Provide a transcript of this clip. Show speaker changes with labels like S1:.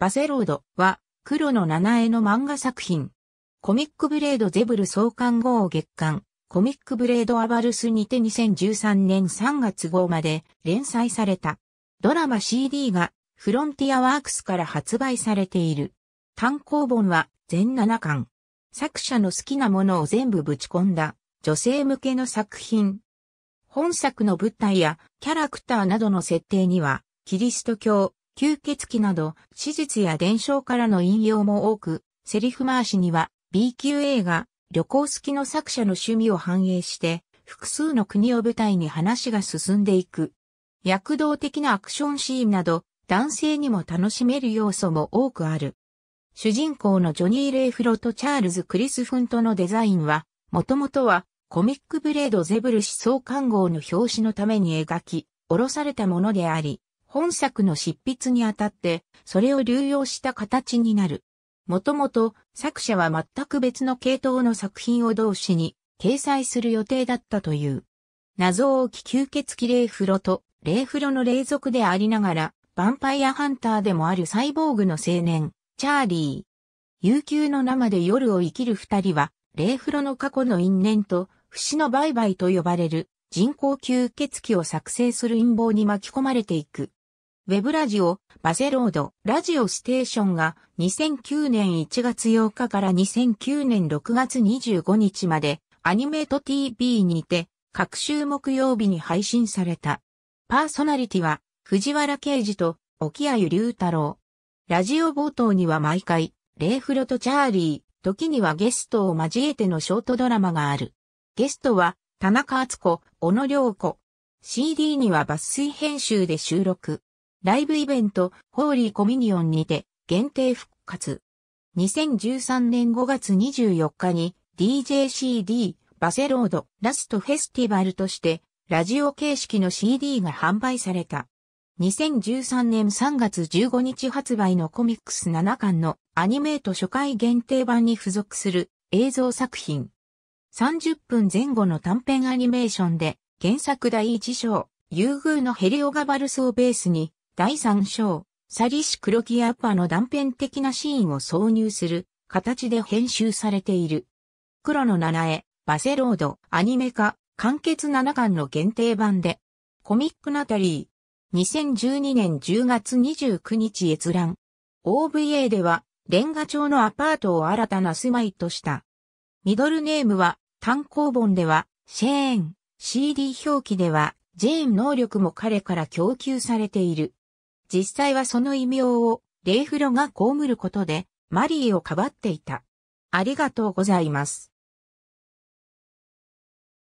S1: バセロードは、黒の七重の漫画作品。コミックブレードゼブル創刊号を月刊、コミックブレードアバルスにて2013年3月号まで連載された。ドラマ CD がフロンティアワークスから発売されている。単行本は全7巻。作者の好きなものを全部ぶち込んだ女性向けの作品。本作の舞台やキャラクターなどの設定には、キリスト教、吸血鬼など、史実や伝承からの引用も多く、セリフ回しには B 級映画、旅行好きの作者の趣味を反映して、複数の国を舞台に話が進んでいく。躍動的なアクションシーンなど、男性にも楽しめる要素も多くある。主人公のジョニー・レイフロとチャールズ・クリスフントのデザインは、もともとはコミックブレード・ゼブル思想看護の表紙のために描き、下ろされたものであり、本作の執筆にあたって、それを流用した形になる。もともと、作者は全く別の系統の作品を同士に、掲載する予定だったという。謎多き吸血鬼霊風呂と、霊風呂の霊族でありながら、ヴァンパイアハンターでもあるサイボーグの青年、チャーリー。悠久の生で夜を生きる二人は、霊風呂の過去の因縁と、不死の売買と呼ばれる、人工吸血鬼を作成する陰謀に巻き込まれていく。ウェブラジオ、バセロード、ラジオステーションが2009年1月8日から2009年6月25日までアニメート TV にて各週木曜日に配信された。パーソナリティは藤原啓治と沖合龍太郎。ラジオ冒頭には毎回、レイフロとチャーリー、時にはゲストを交えてのショートドラマがある。ゲストは田中敦子、小野良子。CD には抜粋編集で収録。ライブイベント、ホーリーコミニオンにて、限定復活。2013年5月24日に、DJCD、バセロード、ラストフェスティバルとして、ラジオ形式の CD が販売された。2013年3月15日発売のコミックス7巻のアニメート初回限定版に付属する映像作品。30分前後の短編アニメーションで原作第一章、優遇のヘリオガバルスをベースに第3章、サリシクロキアッパの断片的なシーンを挿入する形で編集されている。黒の七重、バセロード、アニメ化、完結七巻の限定版で、コミックナタリー、2012年10月29日閲覧。OVA では、レンガ町のアパートを新たな住まいとした。ミドルネームは、単行本では、シェーン、CD 表記では、ジェーン能力も彼から供給されている。実際はその異名を、レイフロが被ることで、マリーをかばっていた。ありがとうございます。